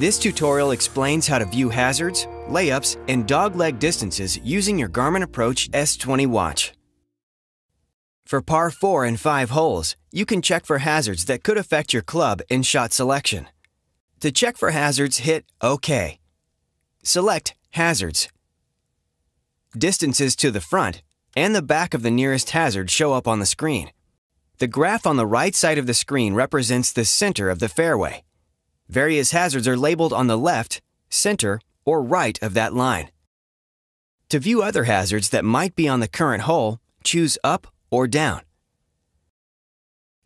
This tutorial explains how to view hazards, layups, and dogleg distances using your Garmin Approach S20 watch. For par 4 and 5 holes, you can check for hazards that could affect your club and shot selection. To check for hazards, hit OK. Select Hazards. Distances to the front and the back of the nearest hazard show up on the screen. The graph on the right side of the screen represents the center of the fairway. Various hazards are labeled on the left, center, or right of that line. To view other hazards that might be on the current hole, choose up or down.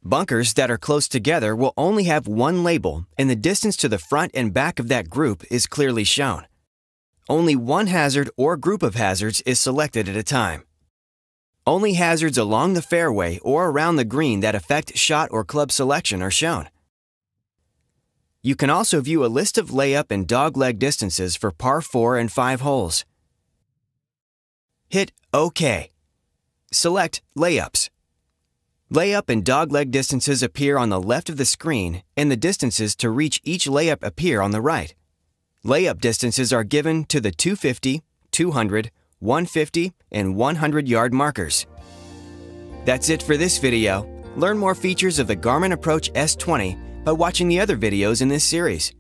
Bunkers that are close together will only have one label and the distance to the front and back of that group is clearly shown. Only one hazard or group of hazards is selected at a time. Only hazards along the fairway or around the green that affect shot or club selection are shown. You can also view a list of layup and dogleg distances for par 4 and 5 holes. Hit OK. Select Layups. Layup and dogleg distances appear on the left of the screen, and the distances to reach each layup appear on the right. Layup distances are given to the 250, 200, 150, and 100 yard markers. That's it for this video. Learn more features of the Garmin Approach S20 by watching the other videos in this series.